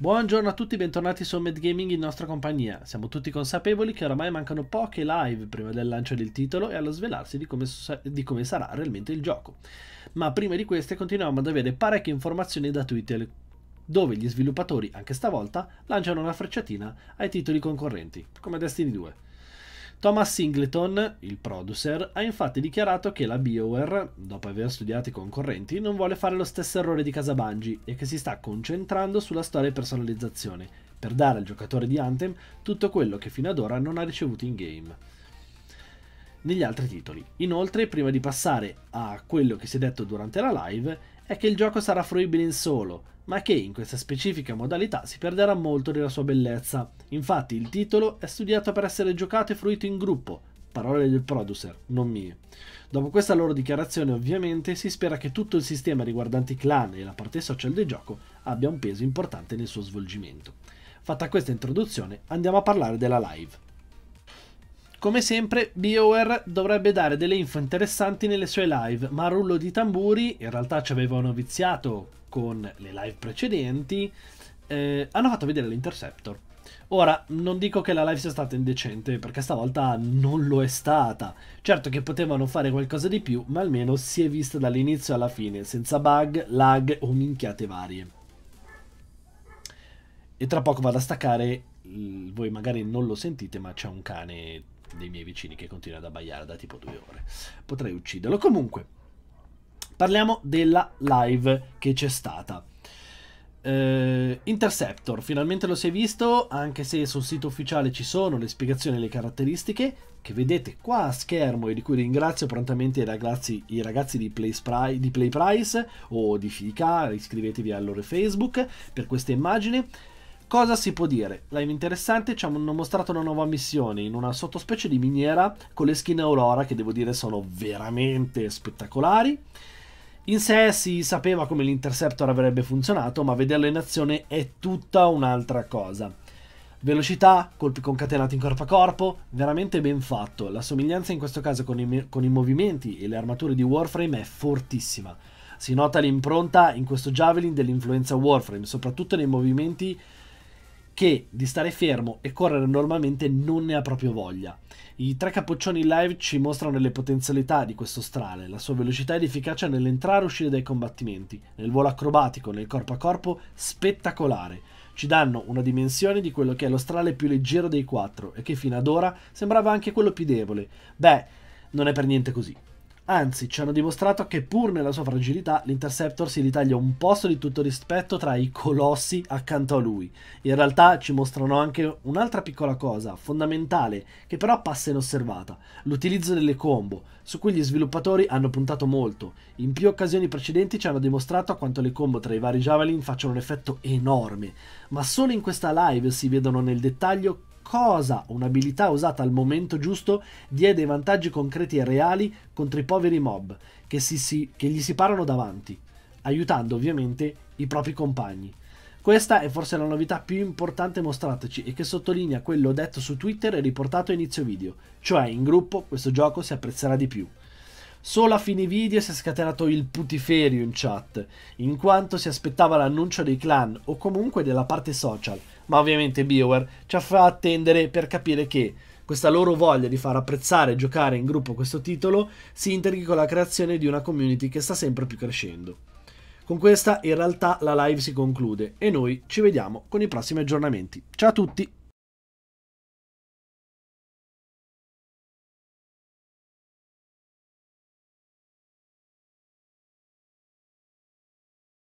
Buongiorno a tutti, bentornati su Mad Gaming in nostra compagnia. Siamo tutti consapevoli che oramai mancano poche live prima del lancio del titolo e allo svelarsi di come, di come sarà realmente il gioco. Ma prima di queste continuiamo ad avere parecchie informazioni da Twitter, dove gli sviluppatori, anche stavolta, lanciano una frecciatina ai titoli concorrenti, come Destiny 2. Thomas Singleton, il producer, ha infatti dichiarato che la BioWare, dopo aver studiato i concorrenti, non vuole fare lo stesso errore di Casabangi e che si sta concentrando sulla storia e personalizzazione, per dare al giocatore di Anthem tutto quello che fino ad ora non ha ricevuto in game negli altri titoli. Inoltre, prima di passare a quello che si è detto durante la live, è che il gioco sarà fruibile in solo, ma che in questa specifica modalità si perderà molto della sua bellezza. Infatti il titolo è studiato per essere giocato e fruito in gruppo, parole del producer, non mie. Dopo questa loro dichiarazione ovviamente si spera che tutto il sistema riguardante i clan e la parte social del gioco abbia un peso importante nel suo svolgimento. Fatta questa introduzione andiamo a parlare della live. Come sempre, BioWare dovrebbe dare delle info interessanti nelle sue live, ma a rullo di tamburi, in realtà ci avevano viziato con le live precedenti, eh, hanno fatto vedere l'Interceptor. Ora, non dico che la live sia stata indecente, perché stavolta non lo è stata. Certo che potevano fare qualcosa di più, ma almeno si è vista dall'inizio alla fine, senza bug, lag o minchiate varie. E tra poco vado a staccare, voi magari non lo sentite, ma c'è un cane dei miei vicini che continua ad abbaiare da tipo due ore. Potrei ucciderlo. Comunque, Parliamo della live che c'è stata. Uh, Interceptor, finalmente lo si è visto, anche se sul sito ufficiale ci sono le spiegazioni e le caratteristiche che vedete qua a schermo e di cui ringrazio prontamente i ragazzi, i ragazzi di, Play Spry, di Play Price o di Fica, iscrivetevi al loro Facebook per queste immagini. Cosa si può dire? Live interessante, ci hanno mostrato una nuova missione in una sottospecie di miniera con le skin Aurora che devo dire sono veramente spettacolari. In sé si sapeva come l'interceptor avrebbe funzionato, ma vederlo in azione è tutta un'altra cosa. Velocità, colpi concatenati in corpo a corpo, veramente ben fatto. La somiglianza in questo caso con i, con i movimenti e le armature di Warframe è fortissima. Si nota l'impronta in questo Javelin dell'influenza Warframe, soprattutto nei movimenti che di stare fermo e correre normalmente non ne ha proprio voglia. I tre cappuccioni live ci mostrano le potenzialità di questo strale, la sua velocità ed efficacia nell'entrare e uscire dai combattimenti, nel volo acrobatico, nel corpo a corpo spettacolare. Ci danno una dimensione di quello che è lo strale più leggero dei quattro e che fino ad ora sembrava anche quello più debole. Beh, non è per niente così. Anzi, ci hanno dimostrato che pur nella sua fragilità, l'Interceptor si ritaglia un posto di tutto rispetto tra i colossi accanto a lui. In realtà ci mostrano anche un'altra piccola cosa, fondamentale, che però passa inosservata, l'utilizzo delle combo, su cui gli sviluppatori hanno puntato molto. In più occasioni precedenti ci hanno dimostrato quanto le combo tra i vari Javelin facciano un effetto enorme, ma solo in questa live si vedono nel dettaglio cosa un'abilità usata al momento giusto diede vantaggi concreti e reali contro i poveri mob che, si, si, che gli si parano davanti, aiutando ovviamente i propri compagni. Questa è forse la novità più importante mostrataci e che sottolinea quello detto su Twitter e riportato a inizio video, cioè in gruppo questo gioco si apprezzerà di più. Solo a fine video si è scatenato il putiferio in chat, in quanto si aspettava l'annuncio dei clan o comunque della parte social, ma ovviamente BioWare ci fa attendere per capire che questa loro voglia di far apprezzare e giocare in gruppo questo titolo si integri con la creazione di una community che sta sempre più crescendo. Con questa in realtà la live si conclude e noi ci vediamo con i prossimi aggiornamenti. Ciao a tutti!